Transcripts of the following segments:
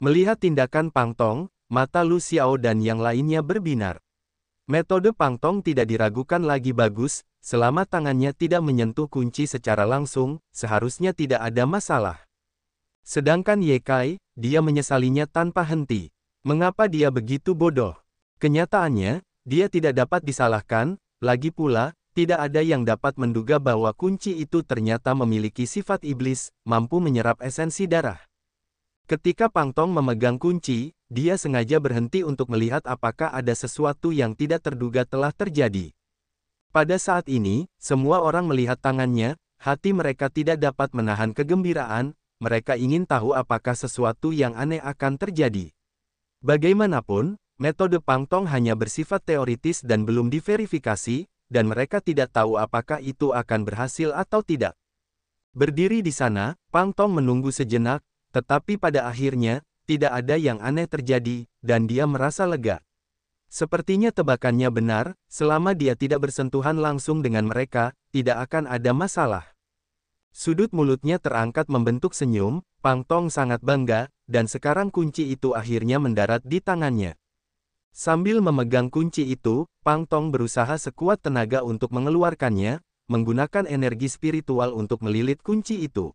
Melihat tindakan Pang Tong, mata Lu Xiao dan yang lainnya berbinar. Metode Pang Tong tidak diragukan lagi bagus, selama tangannya tidak menyentuh kunci secara langsung, seharusnya tidak ada masalah. Sedangkan Ye Kai, dia menyesalinya tanpa henti. Mengapa dia begitu bodoh? Kenyataannya, dia tidak dapat disalahkan, lagi pula, tidak ada yang dapat menduga bahwa kunci itu ternyata memiliki sifat iblis, mampu menyerap esensi darah. Ketika Pang Tong memegang kunci, dia sengaja berhenti untuk melihat apakah ada sesuatu yang tidak terduga telah terjadi. Pada saat ini, semua orang melihat tangannya, hati mereka tidak dapat menahan kegembiraan, mereka ingin tahu apakah sesuatu yang aneh akan terjadi. Bagaimanapun, metode Pang Tong hanya bersifat teoritis dan belum diverifikasi, dan mereka tidak tahu apakah itu akan berhasil atau tidak. Berdiri di sana, Pang Tong menunggu sejenak, tetapi pada akhirnya, tidak ada yang aneh terjadi, dan dia merasa lega. Sepertinya tebakannya benar, selama dia tidak bersentuhan langsung dengan mereka, tidak akan ada masalah. Sudut mulutnya terangkat membentuk senyum, Pang Tong sangat bangga, dan sekarang kunci itu akhirnya mendarat di tangannya. Sambil memegang kunci itu, Pang Tong berusaha sekuat tenaga untuk mengeluarkannya, menggunakan energi spiritual untuk melilit kunci itu.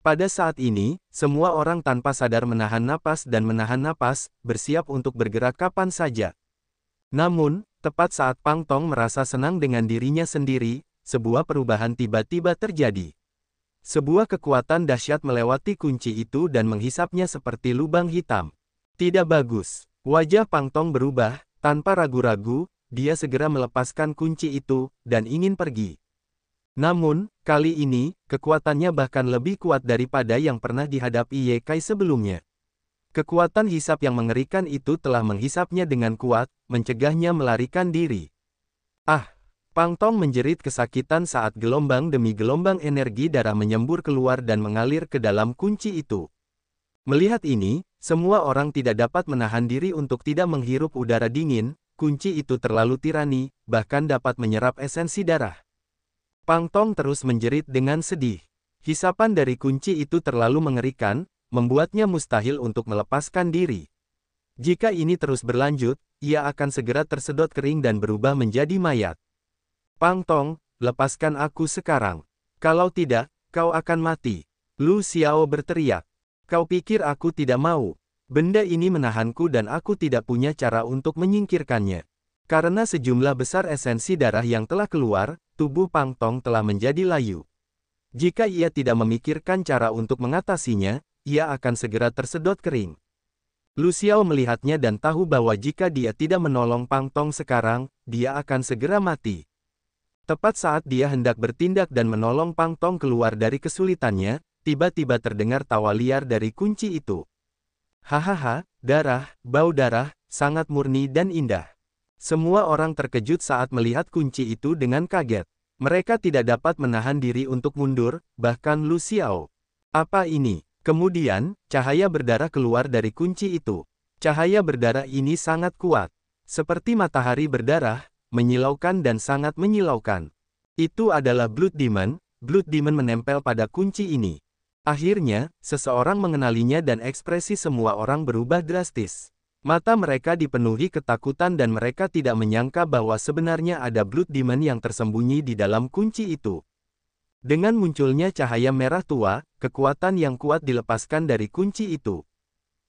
Pada saat ini, semua orang tanpa sadar menahan napas dan menahan napas, bersiap untuk bergerak kapan saja. Namun, tepat saat Pang Tong merasa senang dengan dirinya sendiri, sebuah perubahan tiba-tiba terjadi. Sebuah kekuatan dahsyat melewati kunci itu dan menghisapnya seperti lubang hitam. Tidak bagus. Wajah Pang Tong berubah, tanpa ragu-ragu, dia segera melepaskan kunci itu, dan ingin pergi. Namun, kali ini, kekuatannya bahkan lebih kuat daripada yang pernah dihadapi Yekai sebelumnya. Kekuatan hisap yang mengerikan itu telah menghisapnya dengan kuat, mencegahnya melarikan diri. Ah! Pang Tong menjerit kesakitan saat gelombang demi gelombang energi darah menyembur keluar dan mengalir ke dalam kunci itu. Melihat ini, semua orang tidak dapat menahan diri untuk tidak menghirup udara dingin, kunci itu terlalu tirani, bahkan dapat menyerap esensi darah. Pang Tong terus menjerit dengan sedih. Hisapan dari kunci itu terlalu mengerikan, membuatnya mustahil untuk melepaskan diri. Jika ini terus berlanjut, ia akan segera tersedot kering dan berubah menjadi mayat. Pang Tong, lepaskan aku sekarang. Kalau tidak, kau akan mati. Lu Xiao berteriak. Kau pikir aku tidak mau? Benda ini menahanku dan aku tidak punya cara untuk menyingkirkannya. Karena sejumlah besar esensi darah yang telah keluar, tubuh Pang Tong telah menjadi layu. Jika ia tidak memikirkan cara untuk mengatasinya, ia akan segera tersedot kering. Luciao melihatnya dan tahu bahwa jika dia tidak menolong Pang Tong sekarang, dia akan segera mati. Tepat saat dia hendak bertindak dan menolong Pang Tong keluar dari kesulitannya, tiba-tiba terdengar tawa liar dari kunci itu. Hahaha, darah, bau darah, sangat murni dan indah. Semua orang terkejut saat melihat kunci itu dengan kaget. Mereka tidak dapat menahan diri untuk mundur, bahkan Lu Xiao. Apa ini? Kemudian, cahaya berdarah keluar dari kunci itu. Cahaya berdarah ini sangat kuat. Seperti matahari berdarah, menyilaukan dan sangat menyilaukan. Itu adalah Blood Demon, Blood Demon menempel pada kunci ini. Akhirnya, seseorang mengenalinya dan ekspresi semua orang berubah drastis. Mata mereka dipenuhi ketakutan dan mereka tidak menyangka bahwa sebenarnya ada Blood Demon yang tersembunyi di dalam kunci itu. Dengan munculnya cahaya merah tua, kekuatan yang kuat dilepaskan dari kunci itu.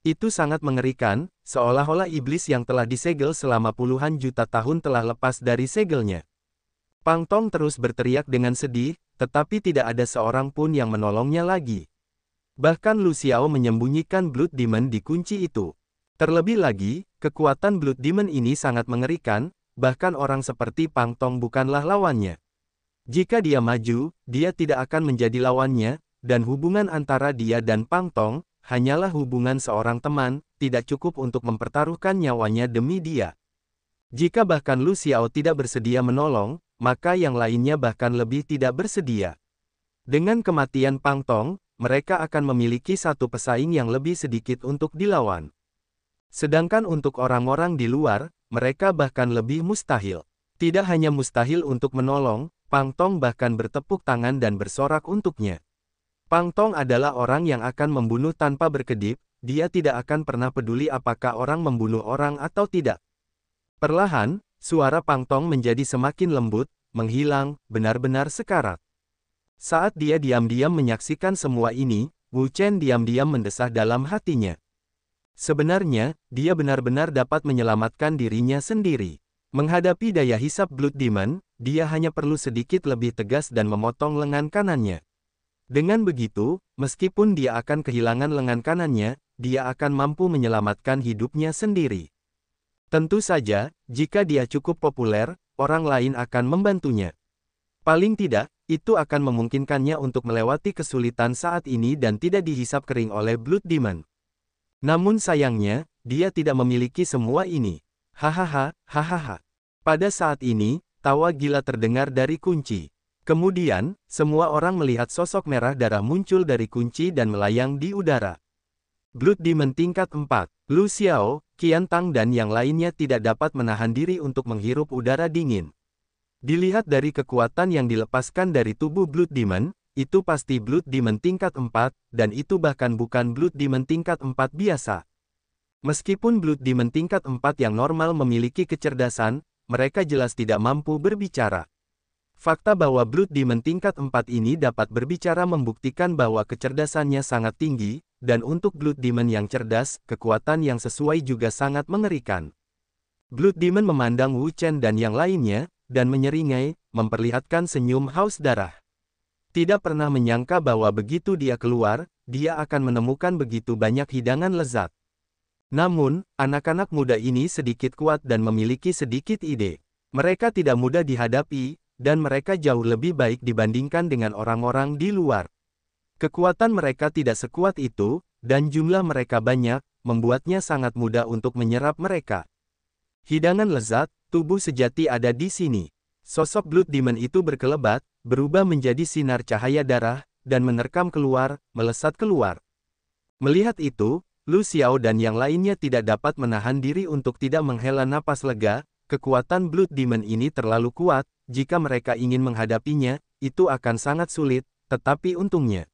Itu sangat mengerikan, seolah-olah iblis yang telah disegel selama puluhan juta tahun telah lepas dari segelnya. Pang Tong terus berteriak dengan sedih, tetapi tidak ada seorang pun yang menolongnya lagi. Bahkan Lu Xiao menyembunyikan Blood Demon di kunci itu. Terlebih lagi, kekuatan Blood Demon ini sangat mengerikan, bahkan orang seperti Pang Tong bukanlah lawannya. Jika dia maju, dia tidak akan menjadi lawannya, dan hubungan antara dia dan Pang Tong, hanyalah hubungan seorang teman, tidak cukup untuk mempertaruhkan nyawanya demi dia. Jika bahkan Lu Xiao tidak bersedia menolong, maka yang lainnya bahkan lebih tidak bersedia. Dengan kematian Pang Tong, mereka akan memiliki satu pesaing yang lebih sedikit untuk dilawan. Sedangkan untuk orang-orang di luar, mereka bahkan lebih mustahil. Tidak hanya mustahil untuk menolong, Pang Tong bahkan bertepuk tangan dan bersorak untuknya. Pang Tong adalah orang yang akan membunuh tanpa berkedip, dia tidak akan pernah peduli apakah orang membunuh orang atau tidak. Perlahan, suara Pang Tong menjadi semakin lembut, menghilang, benar-benar sekarat. Saat dia diam-diam menyaksikan semua ini, Wu Chen diam-diam mendesah dalam hatinya. Sebenarnya, dia benar-benar dapat menyelamatkan dirinya sendiri. Menghadapi daya hisap Blood Demon, dia hanya perlu sedikit lebih tegas dan memotong lengan kanannya. Dengan begitu, meskipun dia akan kehilangan lengan kanannya, dia akan mampu menyelamatkan hidupnya sendiri. Tentu saja, jika dia cukup populer, orang lain akan membantunya. Paling tidak, itu akan memungkinkannya untuk melewati kesulitan saat ini dan tidak dihisap kering oleh Blood Demon. Namun sayangnya, dia tidak memiliki semua ini. Hahaha, hahaha. Pada saat ini, tawa gila terdengar dari kunci. Kemudian, semua orang melihat sosok merah darah muncul dari kunci dan melayang di udara. Blood Demon tingkat 4, Lu Xiao, Qian Tang dan yang lainnya tidak dapat menahan diri untuk menghirup udara dingin. Dilihat dari kekuatan yang dilepaskan dari tubuh Blood Demon, itu pasti blood Demon tingkat 4, dan itu bahkan bukan blood Demon tingkat 4 biasa. Meskipun blood Demon tingkat 4 yang normal memiliki kecerdasan, mereka jelas tidak mampu berbicara. Fakta bahwa blood Demon tingkat 4 ini dapat berbicara membuktikan bahwa kecerdasannya sangat tinggi, dan untuk blood demon yang cerdas, kekuatan yang sesuai juga sangat mengerikan. Blood Demon memandang Wu Chen dan yang lainnya, dan menyeringai, memperlihatkan senyum haus darah. Tidak pernah menyangka bahwa begitu dia keluar, dia akan menemukan begitu banyak hidangan lezat. Namun, anak-anak muda ini sedikit kuat dan memiliki sedikit ide. Mereka tidak mudah dihadapi, dan mereka jauh lebih baik dibandingkan dengan orang-orang di luar. Kekuatan mereka tidak sekuat itu, dan jumlah mereka banyak, membuatnya sangat mudah untuk menyerap mereka. Hidangan lezat, tubuh sejati ada di sini. Sosok Blood Demon itu berkelebat, berubah menjadi sinar cahaya darah, dan menerkam keluar, melesat keluar. Melihat itu, Lu Xiao dan yang lainnya tidak dapat menahan diri untuk tidak menghela napas lega, kekuatan Blood Demon ini terlalu kuat, jika mereka ingin menghadapinya, itu akan sangat sulit, tetapi untungnya.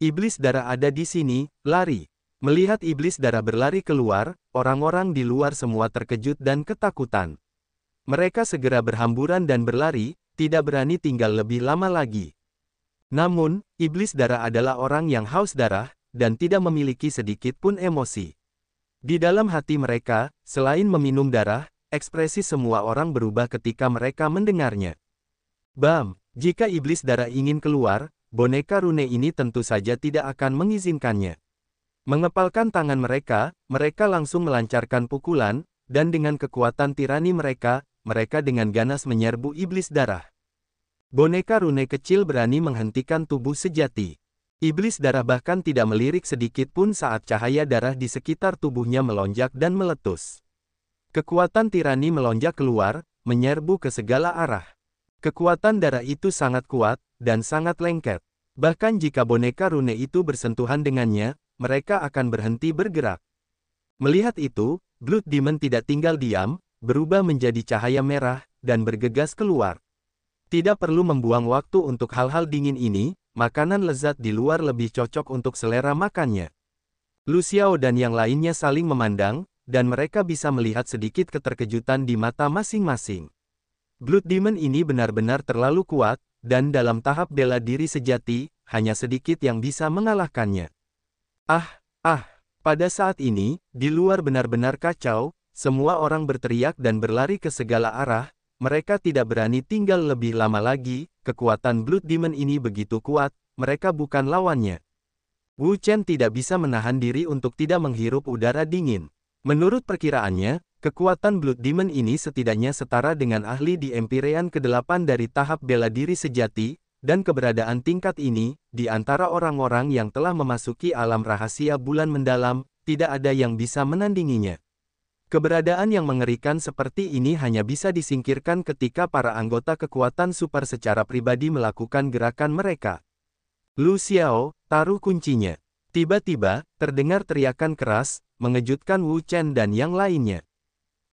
Iblis darah ada di sini, lari. Melihat iblis darah berlari keluar, orang-orang di luar semua terkejut dan ketakutan. Mereka segera berhamburan dan berlari, tidak berani tinggal lebih lama lagi. Namun, iblis darah adalah orang yang haus darah, dan tidak memiliki sedikit pun emosi. Di dalam hati mereka, selain meminum darah, ekspresi semua orang berubah ketika mereka mendengarnya. Bam, jika iblis darah ingin keluar, boneka Rune ini tentu saja tidak akan mengizinkannya. Mengepalkan tangan mereka, mereka langsung melancarkan pukulan, dan dengan kekuatan tirani mereka, mereka dengan ganas menyerbu iblis darah. Boneka Rune kecil berani menghentikan tubuh sejati. Iblis darah bahkan tidak melirik sedikit pun saat cahaya darah di sekitar tubuhnya melonjak dan meletus. Kekuatan tirani melonjak keluar, menyerbu ke segala arah. Kekuatan darah itu sangat kuat, dan sangat lengket. Bahkan jika boneka rune itu bersentuhan dengannya, mereka akan berhenti bergerak. Melihat itu, Blood Demon tidak tinggal diam, berubah menjadi cahaya merah, dan bergegas keluar. Tidak perlu membuang waktu untuk hal-hal dingin ini, makanan lezat di luar lebih cocok untuk selera makannya. Luciao dan yang lainnya saling memandang, dan mereka bisa melihat sedikit keterkejutan di mata masing-masing. Blood Demon ini benar-benar terlalu kuat, dan dalam tahap bela diri sejati, hanya sedikit yang bisa mengalahkannya. Ah, ah, pada saat ini, di luar benar-benar kacau, semua orang berteriak dan berlari ke segala arah, mereka tidak berani tinggal lebih lama lagi, kekuatan Blood Demon ini begitu kuat, mereka bukan lawannya. Wu Chen tidak bisa menahan diri untuk tidak menghirup udara dingin. Menurut perkiraannya, kekuatan Blood Demon ini setidaknya setara dengan ahli di Empyrean ke-8 dari tahap bela diri sejati, dan keberadaan tingkat ini, di antara orang-orang yang telah memasuki alam rahasia bulan mendalam, tidak ada yang bisa menandinginya. Keberadaan yang mengerikan seperti ini hanya bisa disingkirkan ketika para anggota kekuatan super secara pribadi melakukan gerakan mereka. Lu Xiao, taruh kuncinya. Tiba-tiba, terdengar teriakan keras, mengejutkan Wu Chen dan yang lainnya.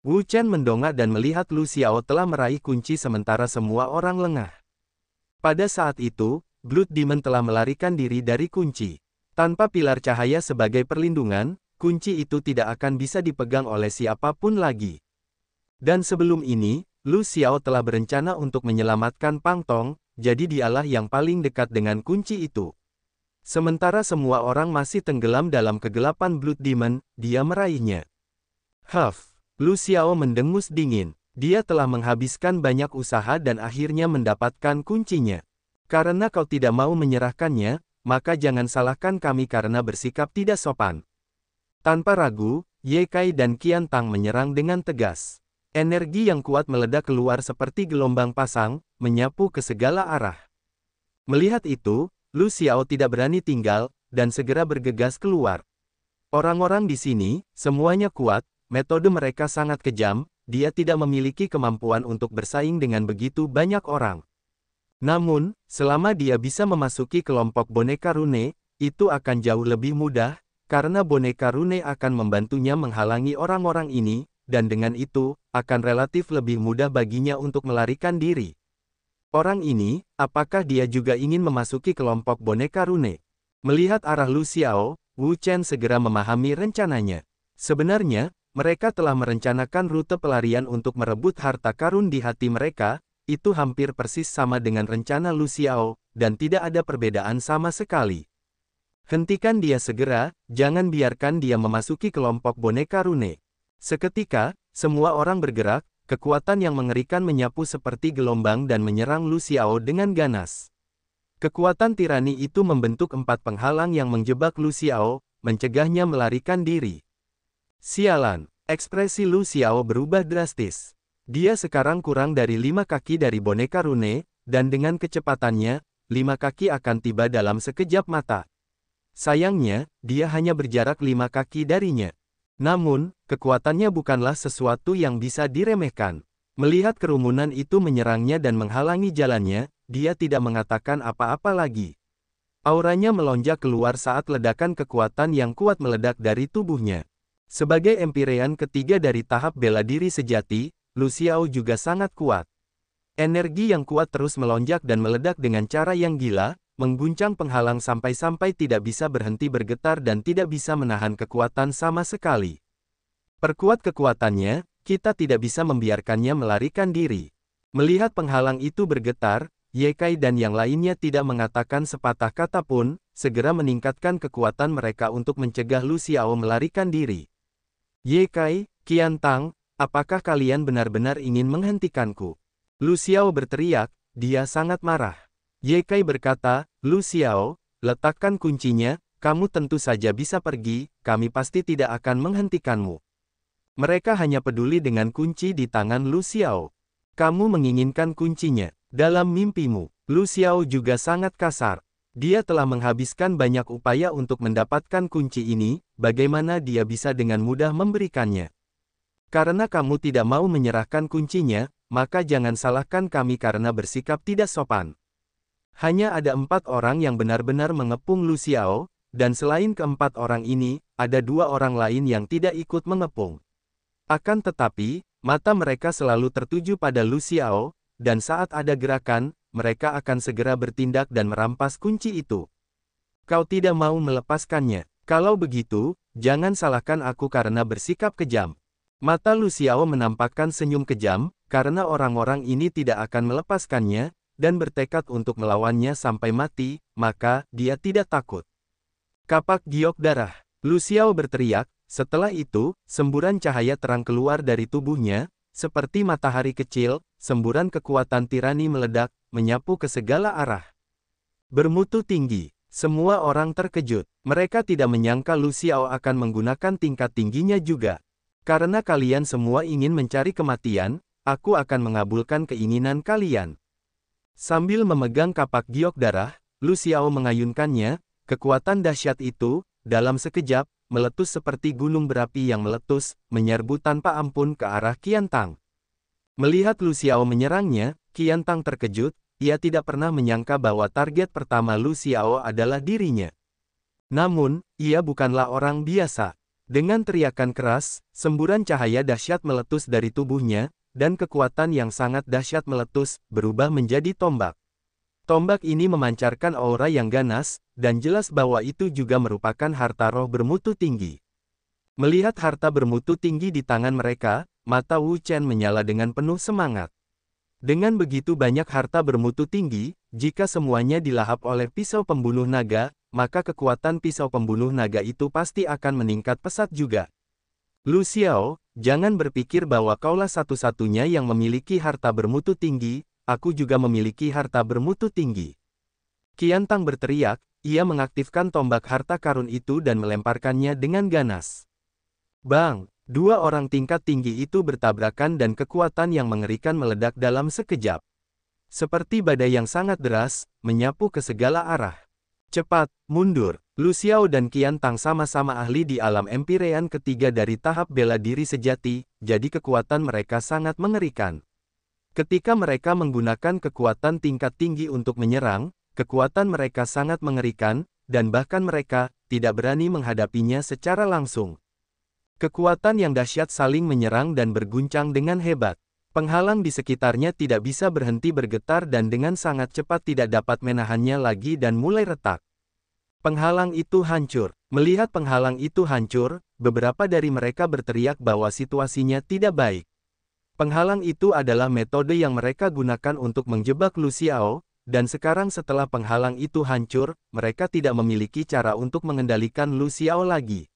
Wu Chen mendongak dan melihat Lu Xiao telah meraih kunci sementara semua orang lengah. Pada saat itu, Blood Demon telah melarikan diri dari kunci. Tanpa pilar cahaya sebagai perlindungan, kunci itu tidak akan bisa dipegang oleh siapapun lagi. Dan sebelum ini, Lu Xiao telah berencana untuk menyelamatkan Pang Tong, jadi dialah yang paling dekat dengan kunci itu. Sementara semua orang masih tenggelam dalam kegelapan Blood Demon, dia meraihnya. Huff! Lu Xiao mendengus dingin. Dia telah menghabiskan banyak usaha dan akhirnya mendapatkan kuncinya. Karena kau tidak mau menyerahkannya, maka jangan salahkan kami karena bersikap tidak sopan. Tanpa ragu, Ye Kai dan Qian Tang menyerang dengan tegas. Energi yang kuat meledak keluar seperti gelombang pasang, menyapu ke segala arah. Melihat itu, Lu Xiao tidak berani tinggal, dan segera bergegas keluar. Orang-orang di sini, semuanya kuat, metode mereka sangat kejam, dia tidak memiliki kemampuan untuk bersaing dengan begitu banyak orang. Namun, selama dia bisa memasuki kelompok boneka rune, itu akan jauh lebih mudah, karena boneka Rune akan membantunya menghalangi orang-orang ini, dan dengan itu, akan relatif lebih mudah baginya untuk melarikan diri. Orang ini, apakah dia juga ingin memasuki kelompok boneka Rune? Melihat arah Lu Xiao, Wu Chen segera memahami rencananya. Sebenarnya, mereka telah merencanakan rute pelarian untuk merebut harta karun di hati mereka, itu hampir persis sama dengan rencana Lu Xiao, dan tidak ada perbedaan sama sekali. Hentikan dia segera, jangan biarkan dia memasuki kelompok boneka Rune. Seketika, semua orang bergerak, kekuatan yang mengerikan menyapu seperti gelombang dan menyerang Lu Xiao dengan ganas. Kekuatan tirani itu membentuk empat penghalang yang menjebak Lu Xiao, mencegahnya melarikan diri. Sialan, ekspresi Lu Xiao berubah drastis. Dia sekarang kurang dari lima kaki dari boneka Rune, dan dengan kecepatannya, lima kaki akan tiba dalam sekejap mata. Sayangnya, dia hanya berjarak lima kaki darinya. Namun, kekuatannya bukanlah sesuatu yang bisa diremehkan. Melihat kerumunan itu menyerangnya dan menghalangi jalannya, dia tidak mengatakan apa-apa lagi. Auranya melonjak keluar saat ledakan kekuatan yang kuat meledak dari tubuhnya. Sebagai empirean ketiga dari tahap bela diri sejati, Luciao juga sangat kuat. Energi yang kuat terus melonjak dan meledak dengan cara yang gila, mengguncang penghalang sampai-sampai tidak bisa berhenti bergetar dan tidak bisa menahan kekuatan sama sekali. Perkuat kekuatannya, kita tidak bisa membiarkannya melarikan diri. Melihat penghalang itu bergetar, Yekai dan yang lainnya tidak mengatakan sepatah kata pun, segera meningkatkan kekuatan mereka untuk mencegah Lu Xiao melarikan diri. Yekai, Qian Tang, apakah kalian benar-benar ingin menghentikanku? Lu Xiao berteriak, dia sangat marah. Yekai berkata, Lu Xiao, letakkan kuncinya, kamu tentu saja bisa pergi, kami pasti tidak akan menghentikanmu. Mereka hanya peduli dengan kunci di tangan Lu Xiao. Kamu menginginkan kuncinya. Dalam mimpimu, Lu Xiao juga sangat kasar. Dia telah menghabiskan banyak upaya untuk mendapatkan kunci ini, bagaimana dia bisa dengan mudah memberikannya. Karena kamu tidak mau menyerahkan kuncinya, maka jangan salahkan kami karena bersikap tidak sopan. Hanya ada empat orang yang benar-benar mengepung Lu Xiao, dan selain keempat orang ini, ada dua orang lain yang tidak ikut mengepung. Akan tetapi, mata mereka selalu tertuju pada Lu Xiao, dan saat ada gerakan, mereka akan segera bertindak dan merampas kunci itu. Kau tidak mau melepaskannya. Kalau begitu, jangan salahkan aku karena bersikap kejam. Mata Luciao menampakkan senyum kejam, karena orang-orang ini tidak akan melepaskannya, dan bertekad untuk melawannya sampai mati, maka dia tidak takut. Kapak giok darah. Luciao berteriak, setelah itu, semburan cahaya terang keluar dari tubuhnya, seperti matahari kecil, semburan kekuatan tirani meledak, menyapu ke segala arah. Bermutu tinggi, semua orang terkejut. Mereka tidak menyangka Luciao akan menggunakan tingkat tingginya juga. Karena kalian semua ingin mencari kematian, aku akan mengabulkan keinginan kalian. Sambil memegang kapak giok darah, Lu Xiao mengayunkannya, kekuatan dahsyat itu, dalam sekejap, meletus seperti gunung berapi yang meletus, menyerbu tanpa ampun ke arah Kiantang. Melihat Lu Xiao menyerangnya, Kiantang terkejut, ia tidak pernah menyangka bahwa target pertama Lu Xiao adalah dirinya. Namun, ia bukanlah orang biasa. Dengan teriakan keras, semburan cahaya dahsyat meletus dari tubuhnya, dan kekuatan yang sangat dahsyat meletus, berubah menjadi tombak. Tombak ini memancarkan aura yang ganas, dan jelas bahwa itu juga merupakan harta roh bermutu tinggi. Melihat harta bermutu tinggi di tangan mereka, mata Wu Chen menyala dengan penuh semangat. Dengan begitu banyak harta bermutu tinggi, jika semuanya dilahap oleh pisau pembunuh naga, maka kekuatan pisau pembunuh naga itu pasti akan meningkat pesat juga. Lu Xiao, Jangan berpikir bahwa kaulah satu-satunya yang memiliki harta bermutu tinggi, aku juga memiliki harta bermutu tinggi. Kian Tang berteriak, ia mengaktifkan tombak harta karun itu dan melemparkannya dengan ganas. Bang, dua orang tingkat tinggi itu bertabrakan dan kekuatan yang mengerikan meledak dalam sekejap. Seperti badai yang sangat deras, menyapu ke segala arah. Cepat, mundur. Luciao dan Kian Tang sama-sama ahli di alam empirean ketiga dari tahap bela diri sejati, jadi kekuatan mereka sangat mengerikan. Ketika mereka menggunakan kekuatan tingkat tinggi untuk menyerang, kekuatan mereka sangat mengerikan, dan bahkan mereka tidak berani menghadapinya secara langsung. Kekuatan yang dahsyat saling menyerang dan berguncang dengan hebat. Penghalang di sekitarnya tidak bisa berhenti bergetar dan dengan sangat cepat tidak dapat menahannya lagi dan mulai retak. Penghalang itu hancur. Melihat penghalang itu hancur, beberapa dari mereka berteriak bahwa situasinya tidak baik. Penghalang itu adalah metode yang mereka gunakan untuk menjebak Luciao, dan sekarang setelah penghalang itu hancur, mereka tidak memiliki cara untuk mengendalikan Luciao lagi.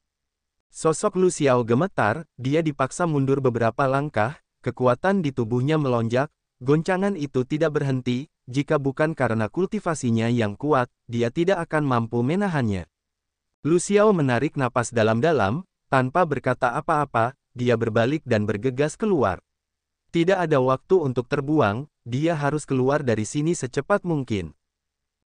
Sosok Luciao gemetar, dia dipaksa mundur beberapa langkah, kekuatan di tubuhnya melonjak, goncangan itu tidak berhenti, jika bukan karena kultivasinya yang kuat, dia tidak akan mampu menahannya. Luciao menarik napas dalam-dalam, tanpa berkata apa-apa, dia berbalik dan bergegas keluar. Tidak ada waktu untuk terbuang, dia harus keluar dari sini secepat mungkin.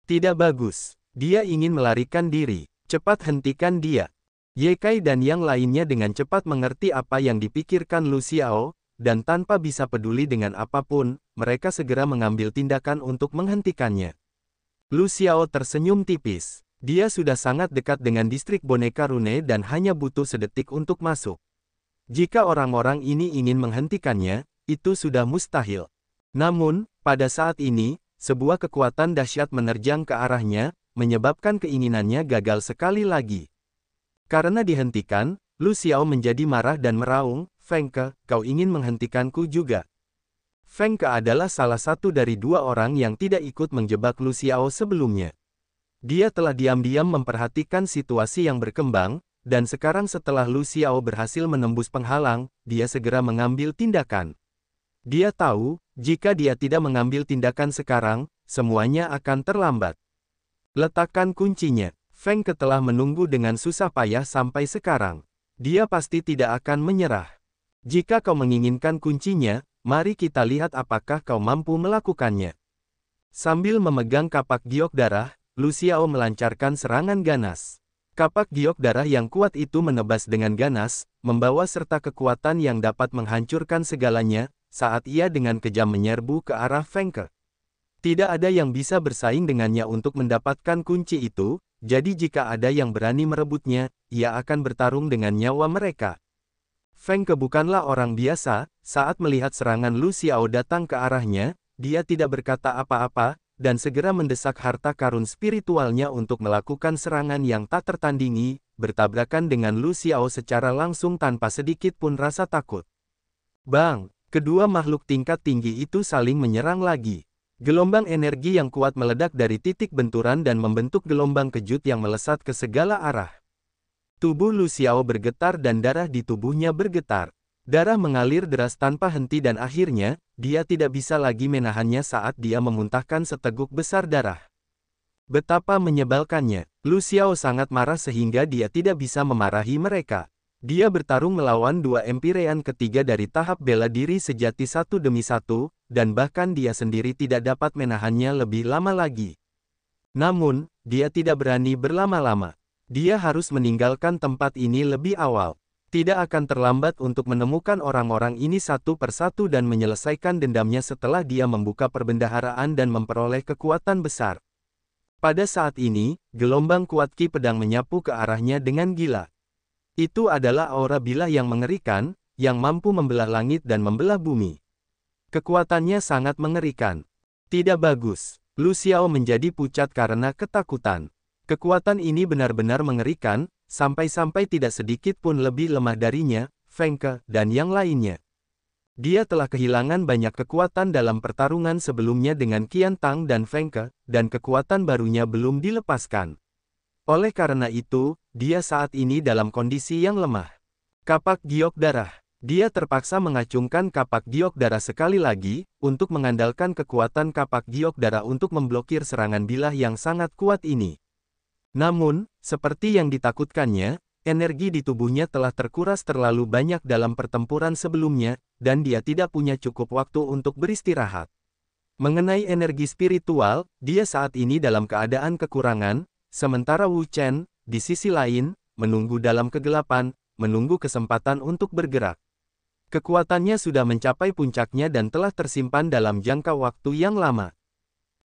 Tidak bagus, dia ingin melarikan diri, cepat hentikan dia. Yekai dan yang lainnya dengan cepat mengerti apa yang dipikirkan Luciao, dan tanpa bisa peduli dengan apapun, mereka segera mengambil tindakan untuk menghentikannya. Lu Xiao tersenyum tipis. Dia sudah sangat dekat dengan distrik boneka Rune dan hanya butuh sedetik untuk masuk. Jika orang-orang ini ingin menghentikannya, itu sudah mustahil. Namun, pada saat ini, sebuah kekuatan dahsyat menerjang ke arahnya, menyebabkan keinginannya gagal sekali lagi. Karena dihentikan, Lu Xiao menjadi marah dan meraung, Feng Ke, kau ingin menghentikanku juga. Feng Ke adalah salah satu dari dua orang yang tidak ikut menjebak Lu Xiao sebelumnya. Dia telah diam-diam memperhatikan situasi yang berkembang, dan sekarang setelah Lu Xiao berhasil menembus penghalang, dia segera mengambil tindakan. Dia tahu, jika dia tidak mengambil tindakan sekarang, semuanya akan terlambat. Letakkan kuncinya. Feng telah menunggu dengan susah payah sampai sekarang. Dia pasti tidak akan menyerah. Jika kau menginginkan kuncinya, mari kita lihat apakah kau mampu melakukannya. Sambil memegang kapak giok darah, Luciao melancarkan serangan ganas. Kapak giok darah yang kuat itu menebas dengan ganas, membawa serta kekuatan yang dapat menghancurkan segalanya, saat ia dengan kejam menyerbu ke arah Fengke. Tidak ada yang bisa bersaing dengannya untuk mendapatkan kunci itu, jadi jika ada yang berani merebutnya, ia akan bertarung dengan nyawa mereka. Feng Ke bukanlah orang biasa, saat melihat serangan Lu Xiao datang ke arahnya, dia tidak berkata apa-apa, dan segera mendesak harta karun spiritualnya untuk melakukan serangan yang tak tertandingi, bertabrakan dengan Lu Xiao secara langsung tanpa sedikit pun rasa takut. Bang, kedua makhluk tingkat tinggi itu saling menyerang lagi. Gelombang energi yang kuat meledak dari titik benturan dan membentuk gelombang kejut yang melesat ke segala arah. Tubuh Luciao bergetar dan darah di tubuhnya bergetar. Darah mengalir deras tanpa henti dan akhirnya, dia tidak bisa lagi menahannya saat dia memuntahkan seteguk besar darah. Betapa menyebalkannya, Luciao sangat marah sehingga dia tidak bisa memarahi mereka. Dia bertarung melawan dua empirean ketiga dari tahap bela diri sejati satu demi satu, dan bahkan dia sendiri tidak dapat menahannya lebih lama lagi. Namun, dia tidak berani berlama-lama. Dia harus meninggalkan tempat ini lebih awal. Tidak akan terlambat untuk menemukan orang-orang ini satu persatu dan menyelesaikan dendamnya setelah dia membuka perbendaharaan dan memperoleh kekuatan besar. Pada saat ini, gelombang kuat Ki Pedang menyapu ke arahnya dengan gila. Itu adalah aura bilah yang mengerikan, yang mampu membelah langit dan membelah bumi. Kekuatannya sangat mengerikan. Tidak bagus. Luciao menjadi pucat karena ketakutan. Kekuatan ini benar-benar mengerikan, sampai-sampai tidak sedikit pun lebih lemah darinya, Fengke, dan yang lainnya. Dia telah kehilangan banyak kekuatan dalam pertarungan sebelumnya dengan Qian Tang dan Fengke, dan kekuatan barunya belum dilepaskan. Oleh karena itu, dia saat ini dalam kondisi yang lemah. Kapak giok darah. Dia terpaksa mengacungkan kapak giok darah sekali lagi, untuk mengandalkan kekuatan kapak giok darah untuk memblokir serangan bilah yang sangat kuat ini. Namun, seperti yang ditakutkannya, energi di tubuhnya telah terkuras terlalu banyak dalam pertempuran sebelumnya, dan dia tidak punya cukup waktu untuk beristirahat. Mengenai energi spiritual, dia saat ini dalam keadaan kekurangan, sementara Wu Chen, di sisi lain, menunggu dalam kegelapan, menunggu kesempatan untuk bergerak. Kekuatannya sudah mencapai puncaknya dan telah tersimpan dalam jangka waktu yang lama.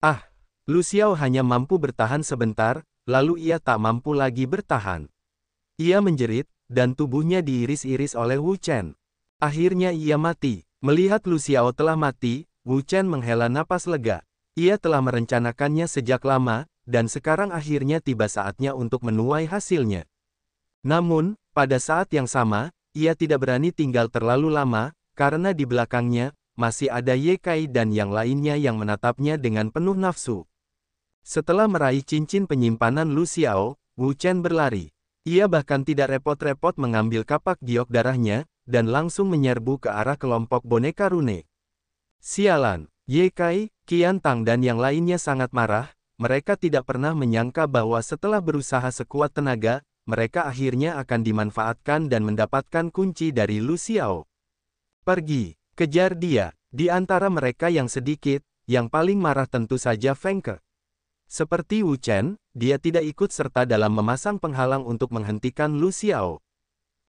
Ah, Lu Xiao hanya mampu bertahan sebentar, lalu ia tak mampu lagi bertahan. Ia menjerit, dan tubuhnya diiris-iris oleh Wu Chen. Akhirnya ia mati. Melihat Lu Xiao telah mati, Wu Chen menghela napas lega. Ia telah merencanakannya sejak lama, dan sekarang akhirnya tiba saatnya untuk menuai hasilnya. Namun, pada saat yang sama, ia tidak berani tinggal terlalu lama, karena di belakangnya, masih ada Ye Kai dan yang lainnya yang menatapnya dengan penuh nafsu. Setelah meraih cincin penyimpanan Lu Xiao, Wu Chen berlari. Ia bahkan tidak repot-repot mengambil kapak giok darahnya, dan langsung menyerbu ke arah kelompok boneka Rune. Sialan, Ye Kai, Qian Tang dan yang lainnya sangat marah, mereka tidak pernah menyangka bahwa setelah berusaha sekuat tenaga, mereka akhirnya akan dimanfaatkan dan mendapatkan kunci dari Lu Xiao. Pergi, kejar dia, di antara mereka yang sedikit, yang paling marah tentu saja Fengke. Seperti Wu Chen, dia tidak ikut serta dalam memasang penghalang untuk menghentikan Lu Xiao.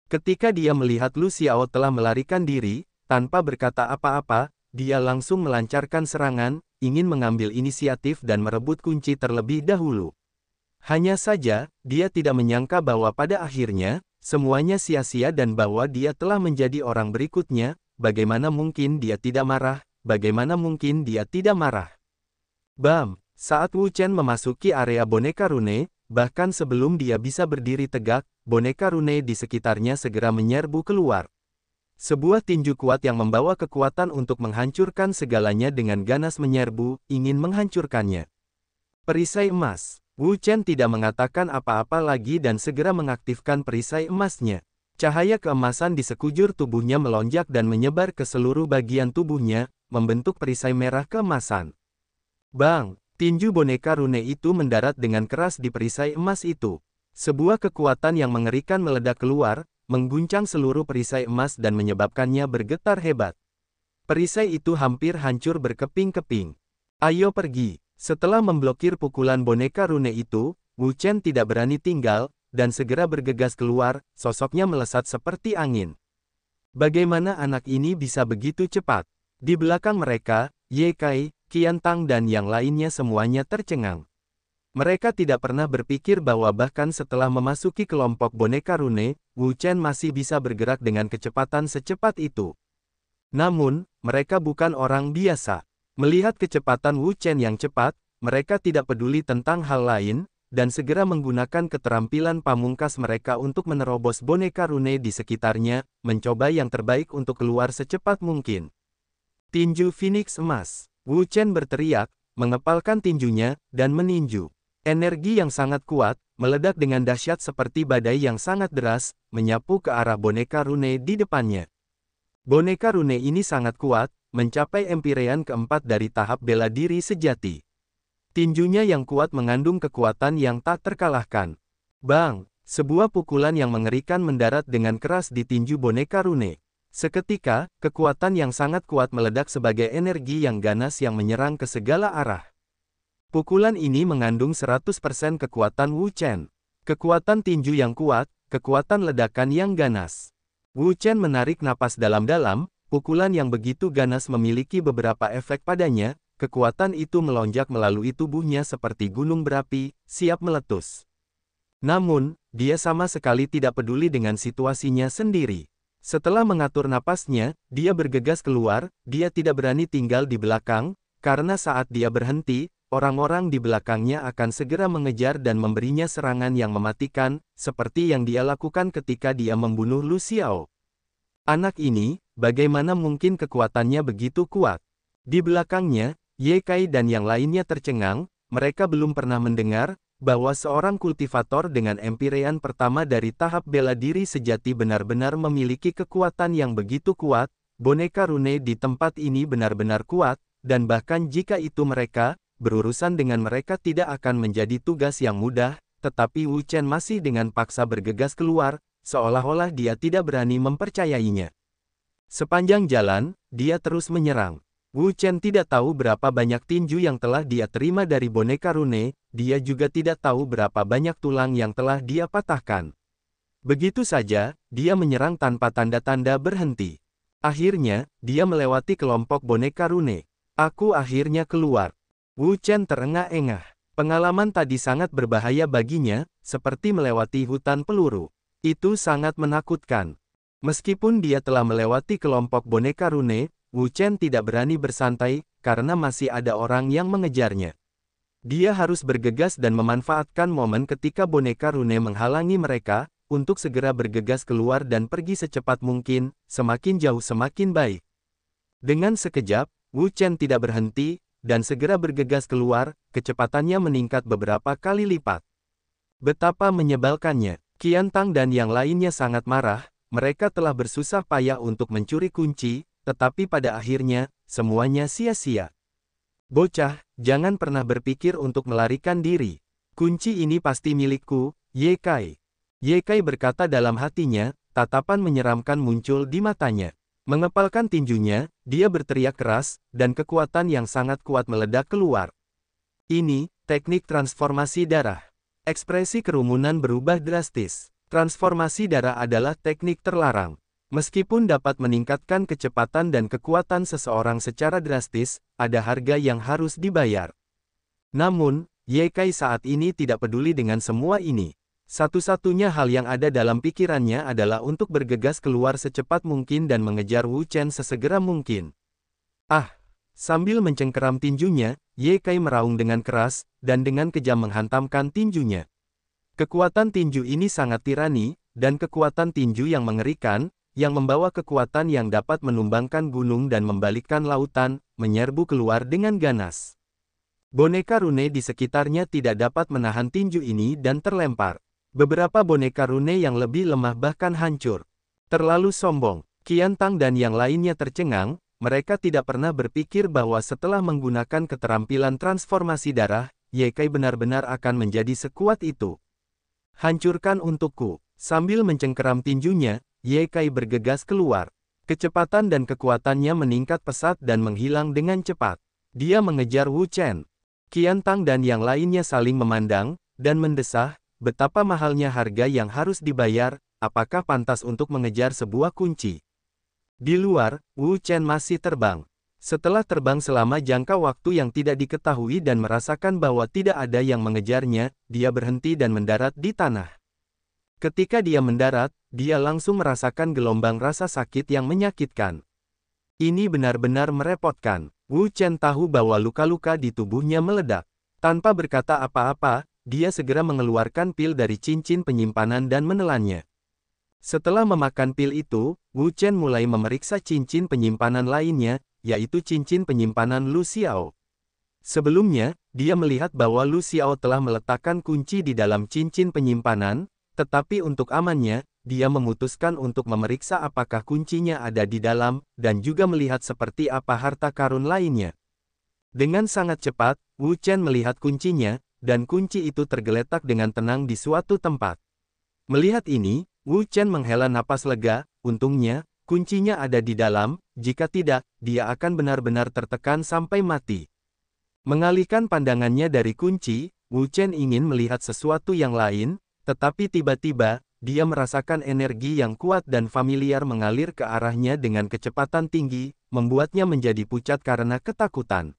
Ketika dia melihat Lu Xiao telah melarikan diri, tanpa berkata apa-apa, dia langsung melancarkan serangan, ingin mengambil inisiatif dan merebut kunci terlebih dahulu. Hanya saja, dia tidak menyangka bahwa pada akhirnya, semuanya sia-sia dan bahwa dia telah menjadi orang berikutnya, bagaimana mungkin dia tidak marah, bagaimana mungkin dia tidak marah. Bam! Saat Wu Chen memasuki area boneka Rune, bahkan sebelum dia bisa berdiri tegak, boneka Rune di sekitarnya segera menyerbu keluar. Sebuah tinju kuat yang membawa kekuatan untuk menghancurkan segalanya dengan ganas menyerbu, ingin menghancurkannya. Perisai emas. Wu Chen tidak mengatakan apa-apa lagi dan segera mengaktifkan perisai emasnya. Cahaya keemasan di sekujur tubuhnya melonjak dan menyebar ke seluruh bagian tubuhnya, membentuk perisai merah keemasan. Bang! Tinju boneka Rune itu mendarat dengan keras di perisai emas itu. Sebuah kekuatan yang mengerikan meledak keluar, mengguncang seluruh perisai emas dan menyebabkannya bergetar hebat. Perisai itu hampir hancur berkeping-keping. Ayo pergi. Setelah memblokir pukulan boneka Rune itu, Wu Chen tidak berani tinggal, dan segera bergegas keluar, sosoknya melesat seperti angin. Bagaimana anak ini bisa begitu cepat? Di belakang mereka, Ye Kai, Qian Tang dan yang lainnya semuanya tercengang. Mereka tidak pernah berpikir bahwa bahkan setelah memasuki kelompok boneka rune, Wu Chen masih bisa bergerak dengan kecepatan secepat itu. Namun, mereka bukan orang biasa. Melihat kecepatan Wu Chen yang cepat, mereka tidak peduli tentang hal lain, dan segera menggunakan keterampilan pamungkas mereka untuk menerobos boneka rune di sekitarnya, mencoba yang terbaik untuk keluar secepat mungkin. Tinju Phoenix Emas Wu Chen berteriak, mengepalkan tinjunya, dan meninju. Energi yang sangat kuat, meledak dengan dahsyat seperti badai yang sangat deras, menyapu ke arah boneka Rune di depannya. Boneka Rune ini sangat kuat, mencapai empirean keempat dari tahap bela diri sejati. Tinjunya yang kuat mengandung kekuatan yang tak terkalahkan. Bang, sebuah pukulan yang mengerikan mendarat dengan keras di tinju boneka Rune. Seketika, kekuatan yang sangat kuat meledak sebagai energi yang ganas yang menyerang ke segala arah. Pukulan ini mengandung 100% kekuatan Wu Chen. Kekuatan tinju yang kuat, kekuatan ledakan yang ganas. Wu Chen menarik napas dalam-dalam, pukulan yang begitu ganas memiliki beberapa efek padanya, kekuatan itu melonjak melalui tubuhnya seperti gunung berapi, siap meletus. Namun, dia sama sekali tidak peduli dengan situasinya sendiri. Setelah mengatur napasnya, dia bergegas keluar, dia tidak berani tinggal di belakang, karena saat dia berhenti, orang-orang di belakangnya akan segera mengejar dan memberinya serangan yang mematikan, seperti yang dia lakukan ketika dia membunuh Lu Xiao. Anak ini, bagaimana mungkin kekuatannya begitu kuat? Di belakangnya, Ye Kai dan yang lainnya tercengang, mereka belum pernah mendengar, bahwa seorang kultivator dengan empirean pertama dari tahap bela diri sejati benar-benar memiliki kekuatan yang begitu kuat, boneka Rune di tempat ini benar-benar kuat, dan bahkan jika itu mereka, berurusan dengan mereka tidak akan menjadi tugas yang mudah, tetapi Wu Chen masih dengan paksa bergegas keluar, seolah-olah dia tidak berani mempercayainya. Sepanjang jalan, dia terus menyerang. Wu Chen tidak tahu berapa banyak tinju yang telah dia terima dari boneka Rune, dia juga tidak tahu berapa banyak tulang yang telah dia patahkan. Begitu saja, dia menyerang tanpa tanda-tanda berhenti. Akhirnya, dia melewati kelompok boneka Rune. Aku akhirnya keluar. Wu Chen terengah-engah. Pengalaman tadi sangat berbahaya baginya, seperti melewati hutan peluru. Itu sangat menakutkan. Meskipun dia telah melewati kelompok boneka Rune, Wu Chen tidak berani bersantai, karena masih ada orang yang mengejarnya. Dia harus bergegas dan memanfaatkan momen ketika boneka Rune menghalangi mereka, untuk segera bergegas keluar dan pergi secepat mungkin, semakin jauh semakin baik. Dengan sekejap, Wu Chen tidak berhenti, dan segera bergegas keluar, kecepatannya meningkat beberapa kali lipat. Betapa menyebalkannya, Qian Tang dan yang lainnya sangat marah, mereka telah bersusah payah untuk mencuri kunci, tetapi pada akhirnya, semuanya sia-sia. Bocah, jangan pernah berpikir untuk melarikan diri. Kunci ini pasti milikku, Yekai. Yekai berkata dalam hatinya, tatapan menyeramkan muncul di matanya. Mengepalkan tinjunya, dia berteriak keras, dan kekuatan yang sangat kuat meledak keluar. Ini, teknik transformasi darah. Ekspresi kerumunan berubah drastis. Transformasi darah adalah teknik terlarang. Meskipun dapat meningkatkan kecepatan dan kekuatan seseorang secara drastis, ada harga yang harus dibayar. Namun, Yekai saat ini tidak peduli dengan semua ini. Satu-satunya hal yang ada dalam pikirannya adalah untuk bergegas keluar secepat mungkin dan mengejar Wu Chen sesegera mungkin. Ah! Sambil mencengkeram tinjunya, Ye Kai meraung dengan keras, dan dengan kejam menghantamkan tinjunya. Kekuatan tinju ini sangat tirani, dan kekuatan tinju yang mengerikan, yang membawa kekuatan yang dapat menumbangkan gunung dan membalikkan lautan, menyerbu keluar dengan ganas. Boneka Rune di sekitarnya tidak dapat menahan tinju ini dan terlempar. Beberapa boneka Rune yang lebih lemah bahkan hancur. Terlalu sombong, Kian Tang dan yang lainnya tercengang, mereka tidak pernah berpikir bahwa setelah menggunakan keterampilan transformasi darah, Yekai benar-benar akan menjadi sekuat itu. Hancurkan untukku, sambil mencengkeram tinjunya, Ye Kai bergegas keluar. Kecepatan dan kekuatannya meningkat pesat dan menghilang dengan cepat. Dia mengejar Wu Chen. Qian Tang dan yang lainnya saling memandang, dan mendesah, betapa mahalnya harga yang harus dibayar, apakah pantas untuk mengejar sebuah kunci. Di luar, Wu Chen masih terbang. Setelah terbang selama jangka waktu yang tidak diketahui dan merasakan bahwa tidak ada yang mengejarnya, dia berhenti dan mendarat di tanah. Ketika dia mendarat, dia langsung merasakan gelombang rasa sakit yang menyakitkan. Ini benar-benar merepotkan. Wu Chen tahu bahwa luka-luka di tubuhnya meledak. Tanpa berkata apa-apa, dia segera mengeluarkan pil dari cincin penyimpanan dan menelannya. Setelah memakan pil itu, Wu Chen mulai memeriksa cincin penyimpanan lainnya, yaitu cincin penyimpanan Lu Xiao. Sebelumnya, dia melihat bahwa Lu Xiao telah meletakkan kunci di dalam cincin penyimpanan, tetapi untuk amannya, dia memutuskan untuk memeriksa apakah kuncinya ada di dalam, dan juga melihat seperti apa harta karun lainnya. Dengan sangat cepat, Wu Chen melihat kuncinya, dan kunci itu tergeletak dengan tenang di suatu tempat. Melihat ini, Wu Chen menghela napas lega, untungnya, kuncinya ada di dalam, jika tidak, dia akan benar-benar tertekan sampai mati. Mengalihkan pandangannya dari kunci, Wu Chen ingin melihat sesuatu yang lain, tetapi tiba-tiba, dia merasakan energi yang kuat dan familiar mengalir ke arahnya dengan kecepatan tinggi, membuatnya menjadi pucat karena ketakutan.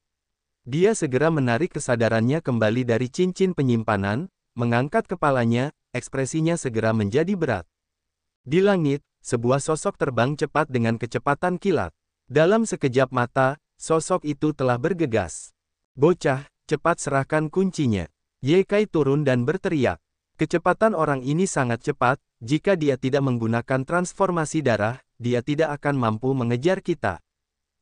Dia segera menarik kesadarannya kembali dari cincin penyimpanan, mengangkat kepalanya, ekspresinya segera menjadi berat. Di langit, sebuah sosok terbang cepat dengan kecepatan kilat. Dalam sekejap mata, sosok itu telah bergegas. Bocah, cepat serahkan kuncinya. Yekai turun dan berteriak. Kecepatan orang ini sangat cepat, jika dia tidak menggunakan transformasi darah, dia tidak akan mampu mengejar kita.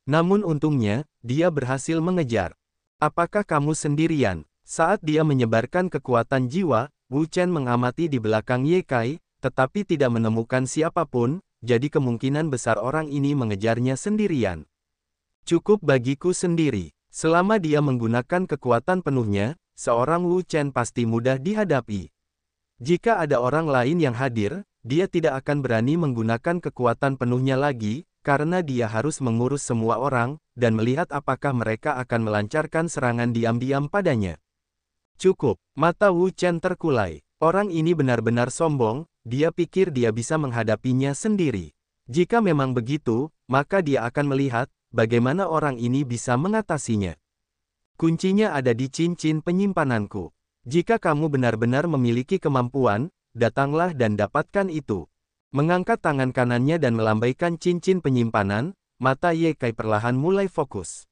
Namun untungnya, dia berhasil mengejar. Apakah kamu sendirian? Saat dia menyebarkan kekuatan jiwa, Wu Chen mengamati di belakang Ye Kai, tetapi tidak menemukan siapapun, jadi kemungkinan besar orang ini mengejarnya sendirian. Cukup bagiku sendiri. Selama dia menggunakan kekuatan penuhnya, seorang Wu Chen pasti mudah dihadapi. Jika ada orang lain yang hadir, dia tidak akan berani menggunakan kekuatan penuhnya lagi, karena dia harus mengurus semua orang, dan melihat apakah mereka akan melancarkan serangan diam-diam padanya. Cukup, mata Wu Chen terkulai. Orang ini benar-benar sombong, dia pikir dia bisa menghadapinya sendiri. Jika memang begitu, maka dia akan melihat bagaimana orang ini bisa mengatasinya. Kuncinya ada di cincin penyimpananku. Jika kamu benar-benar memiliki kemampuan, datanglah dan dapatkan itu. Mengangkat tangan kanannya dan melambaikan cincin penyimpanan, mata Ye Kai perlahan mulai fokus.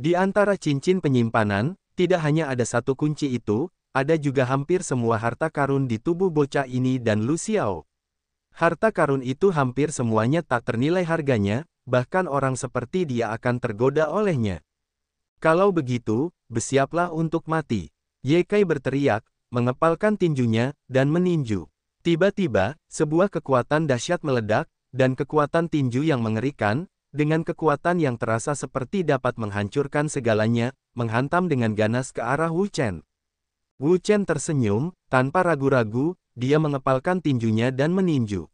Di antara cincin penyimpanan, tidak hanya ada satu kunci itu, ada juga hampir semua harta karun di tubuh bocah ini dan Lu Xiao. Harta karun itu hampir semuanya tak ternilai harganya, bahkan orang seperti dia akan tergoda olehnya. Kalau begitu, bersiaplah untuk mati. Yekai berteriak, mengepalkan tinjunya, dan meninju. Tiba-tiba, sebuah kekuatan dahsyat meledak, dan kekuatan tinju yang mengerikan, dengan kekuatan yang terasa seperti dapat menghancurkan segalanya, menghantam dengan ganas ke arah Wu Chen. Wu Chen tersenyum, tanpa ragu-ragu, dia mengepalkan tinjunya dan meninju.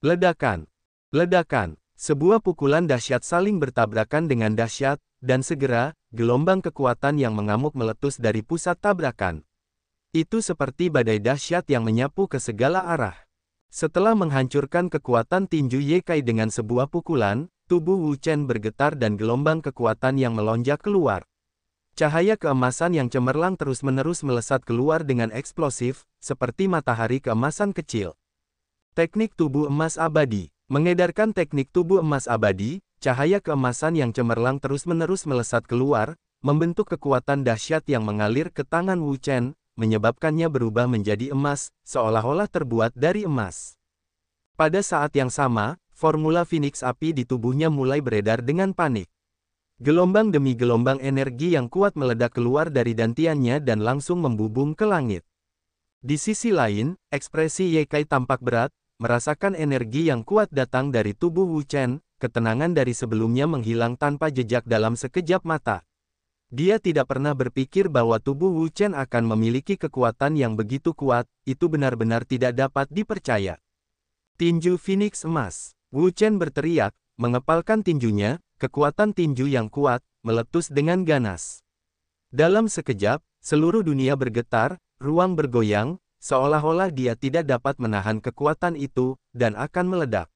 Ledakan! Ledakan! Sebuah pukulan dahsyat saling bertabrakan dengan dahsyat, dan segera, gelombang kekuatan yang mengamuk meletus dari pusat tabrakan. Itu seperti badai dahsyat yang menyapu ke segala arah. Setelah menghancurkan kekuatan tinju Yekai dengan sebuah pukulan, tubuh Wu Chen bergetar dan gelombang kekuatan yang melonjak keluar. Cahaya keemasan yang cemerlang terus-menerus melesat keluar dengan eksplosif, seperti matahari keemasan kecil. Teknik tubuh emas abadi Mengedarkan teknik tubuh emas abadi, Cahaya keemasan yang cemerlang terus-menerus melesat keluar, membentuk kekuatan dahsyat yang mengalir ke tangan Wu Chen, menyebabkannya berubah menjadi emas, seolah-olah terbuat dari emas. Pada saat yang sama, formula Phoenix api di tubuhnya mulai beredar dengan panik. Gelombang demi gelombang energi yang kuat meledak keluar dari dantiannya dan langsung membubung ke langit. Di sisi lain, ekspresi Ye Kai tampak berat, merasakan energi yang kuat datang dari tubuh Wu Chen, ketenangan dari sebelumnya menghilang tanpa jejak dalam sekejap mata. Dia tidak pernah berpikir bahwa tubuh Wu Chen akan memiliki kekuatan yang begitu kuat, itu benar-benar tidak dapat dipercaya. Tinju Phoenix Emas Wu Chen berteriak, mengepalkan tinjunya, kekuatan tinju yang kuat, meletus dengan ganas. Dalam sekejap, seluruh dunia bergetar, ruang bergoyang, seolah-olah dia tidak dapat menahan kekuatan itu, dan akan meledak.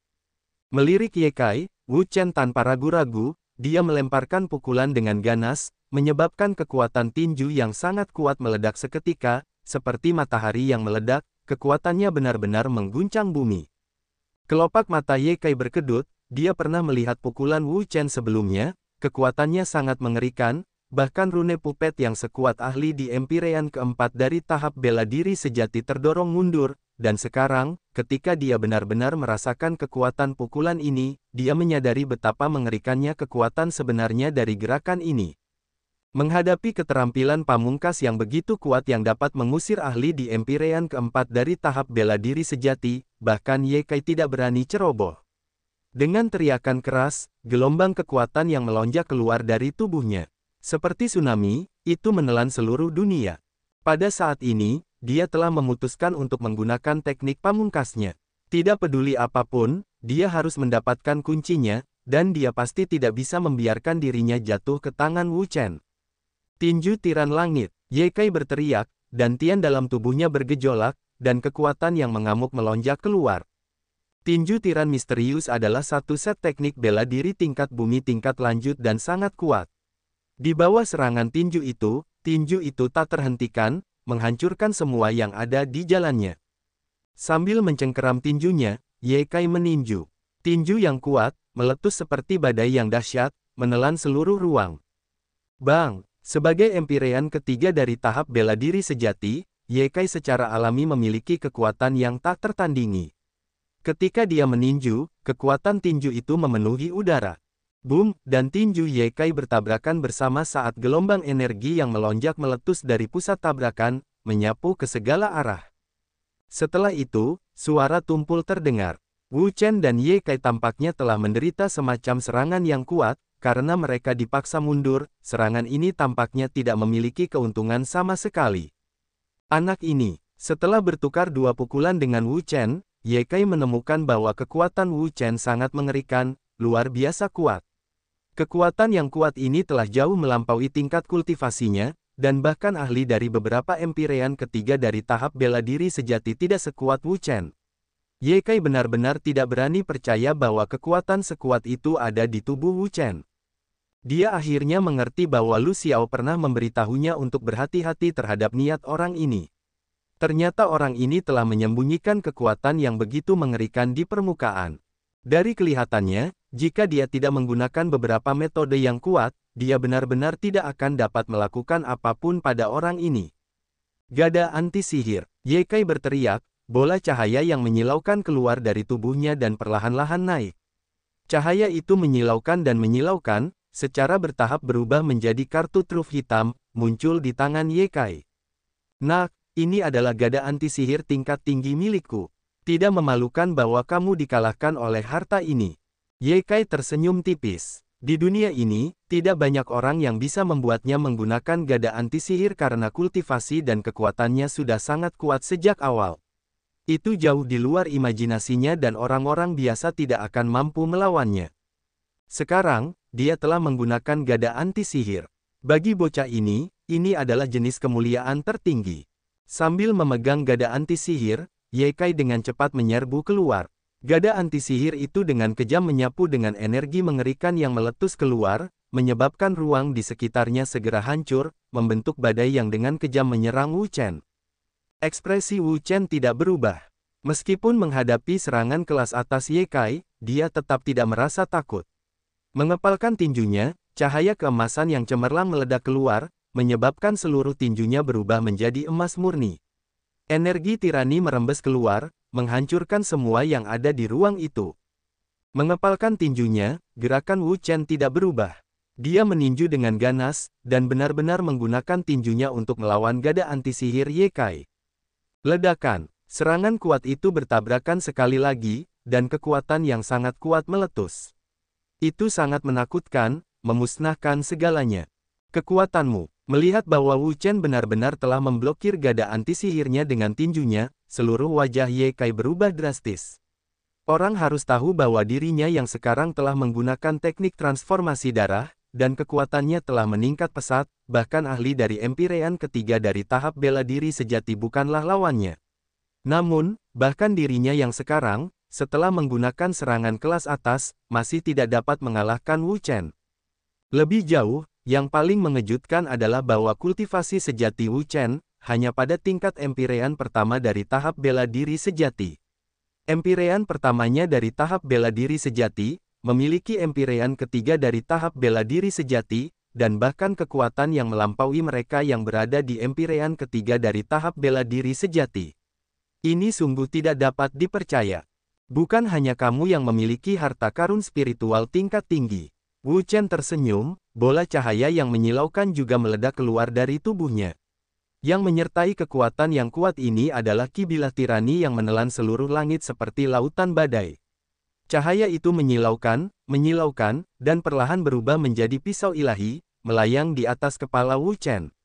Melirik Ye Kai, Wu Chen tanpa ragu-ragu, dia melemparkan pukulan dengan ganas, menyebabkan kekuatan tinju yang sangat kuat meledak seketika, seperti matahari yang meledak, kekuatannya benar-benar mengguncang bumi. Kelopak mata Ye Kai berkedut, dia pernah melihat pukulan Wu Chen sebelumnya, kekuatannya sangat mengerikan, bahkan rune pupet yang sekuat ahli di empirean keempat dari tahap bela diri sejati terdorong mundur, dan sekarang, ketika dia benar-benar merasakan kekuatan pukulan ini, dia menyadari betapa mengerikannya kekuatan sebenarnya dari gerakan ini. Menghadapi keterampilan pamungkas yang begitu kuat yang dapat mengusir ahli di empirean keempat dari tahap bela diri sejati, bahkan Ye Kai tidak berani ceroboh. Dengan teriakan keras, gelombang kekuatan yang melonjak keluar dari tubuhnya. Seperti tsunami, itu menelan seluruh dunia. Pada saat ini, dia telah memutuskan untuk menggunakan teknik pamungkasnya. Tidak peduli apapun, dia harus mendapatkan kuncinya, dan dia pasti tidak bisa membiarkan dirinya jatuh ke tangan Wu Chen. Tinju tiran langit, Ye Kai berteriak, dan Tian dalam tubuhnya bergejolak, dan kekuatan yang mengamuk melonjak keluar. Tinju tiran misterius adalah satu set teknik bela diri tingkat bumi tingkat lanjut dan sangat kuat. Di bawah serangan tinju itu, tinju itu tak terhentikan, menghancurkan semua yang ada di jalannya. Sambil mencengkeram tinjunya, Ye Kai meninju. Tinju yang kuat, meletus seperti badai yang dahsyat, menelan seluruh ruang. Bang, sebagai empirean ketiga dari tahap bela diri sejati, Ye Kai secara alami memiliki kekuatan yang tak tertandingi. Ketika dia meninju, kekuatan tinju itu memenuhi udara. Boom, dan tinju Yekai bertabrakan bersama saat gelombang energi yang melonjak meletus dari pusat tabrakan, menyapu ke segala arah. Setelah itu, suara tumpul terdengar. Wu Chen dan Yekai tampaknya telah menderita semacam serangan yang kuat, karena mereka dipaksa mundur, serangan ini tampaknya tidak memiliki keuntungan sama sekali. Anak ini, setelah bertukar dua pukulan dengan Wu Chen, Yekai menemukan bahwa kekuatan Wu Chen sangat mengerikan, luar biasa kuat. Kekuatan yang kuat ini telah jauh melampaui tingkat kultivasinya, dan bahkan ahli dari beberapa empirean ketiga dari tahap bela diri sejati tidak sekuat Wu Chen. Ye Kai benar-benar tidak berani percaya bahwa kekuatan sekuat itu ada di tubuh Wu Chen. Dia akhirnya mengerti bahwa Lu Xiao pernah memberitahunya untuk berhati-hati terhadap niat orang ini. Ternyata orang ini telah menyembunyikan kekuatan yang begitu mengerikan di permukaan. Dari kelihatannya, jika dia tidak menggunakan beberapa metode yang kuat, dia benar-benar tidak akan dapat melakukan apapun pada orang ini. Gada anti sihir, Yekai berteriak, bola cahaya yang menyilaukan keluar dari tubuhnya dan perlahan-lahan naik. Cahaya itu menyilaukan dan menyilaukan, secara bertahap berubah menjadi kartu truf hitam, muncul di tangan Yekai. Nah, ini adalah gada anti sihir tingkat tinggi milikku. Tidak memalukan bahwa kamu dikalahkan oleh harta ini. Ye Kai tersenyum tipis. Di dunia ini, tidak banyak orang yang bisa membuatnya menggunakan gada anti sihir karena kultivasi dan kekuatannya sudah sangat kuat sejak awal. Itu jauh di luar imajinasinya dan orang-orang biasa tidak akan mampu melawannya. Sekarang, dia telah menggunakan gada anti sihir. Bagi bocah ini, ini adalah jenis kemuliaan tertinggi. Sambil memegang gada anti antisihir, Yekai dengan cepat menyerbu keluar. Gada anti sihir itu dengan kejam menyapu dengan energi mengerikan yang meletus keluar, menyebabkan ruang di sekitarnya segera hancur, membentuk badai yang dengan kejam menyerang Wu Chen. Ekspresi Wu Chen tidak berubah. Meskipun menghadapi serangan kelas atas Ye Kai, dia tetap tidak merasa takut. Mengepalkan tinjunya, cahaya keemasan yang cemerlang meledak keluar, menyebabkan seluruh tinjunya berubah menjadi emas murni. Energi tirani merembes keluar, menghancurkan semua yang ada di ruang itu. Mengepalkan tinjunya, gerakan Wu Chen tidak berubah. Dia meninju dengan ganas, dan benar-benar menggunakan tinjunya untuk melawan gada anti sihir Ye Kai. Ledakan, serangan kuat itu bertabrakan sekali lagi, dan kekuatan yang sangat kuat meletus. Itu sangat menakutkan, memusnahkan segalanya. Kekuatanmu, melihat bahwa Wu Chen benar-benar telah memblokir gada anti sihirnya dengan tinjunya, seluruh wajah Ye Kai berubah drastis. Orang harus tahu bahwa dirinya yang sekarang telah menggunakan teknik transformasi darah, dan kekuatannya telah meningkat pesat, bahkan ahli dari empirean ketiga dari tahap bela diri sejati bukanlah lawannya. Namun, bahkan dirinya yang sekarang, setelah menggunakan serangan kelas atas, masih tidak dapat mengalahkan Wu Chen. Lebih jauh, yang paling mengejutkan adalah bahwa kultivasi sejati Wu Chen, hanya pada tingkat empirean pertama dari tahap bela diri sejati. Empirean pertamanya dari tahap bela diri sejati, memiliki empirean ketiga dari tahap bela diri sejati, dan bahkan kekuatan yang melampaui mereka yang berada di empirean ketiga dari tahap bela diri sejati. Ini sungguh tidak dapat dipercaya. Bukan hanya kamu yang memiliki harta karun spiritual tingkat tinggi. Wu Chen tersenyum, bola cahaya yang menyilaukan juga meledak keluar dari tubuhnya. Yang menyertai kekuatan yang kuat ini adalah kibilah tirani yang menelan seluruh langit seperti lautan badai. Cahaya itu menyilaukan, menyilaukan, dan perlahan berubah menjadi pisau ilahi, melayang di atas kepala Wu Chen.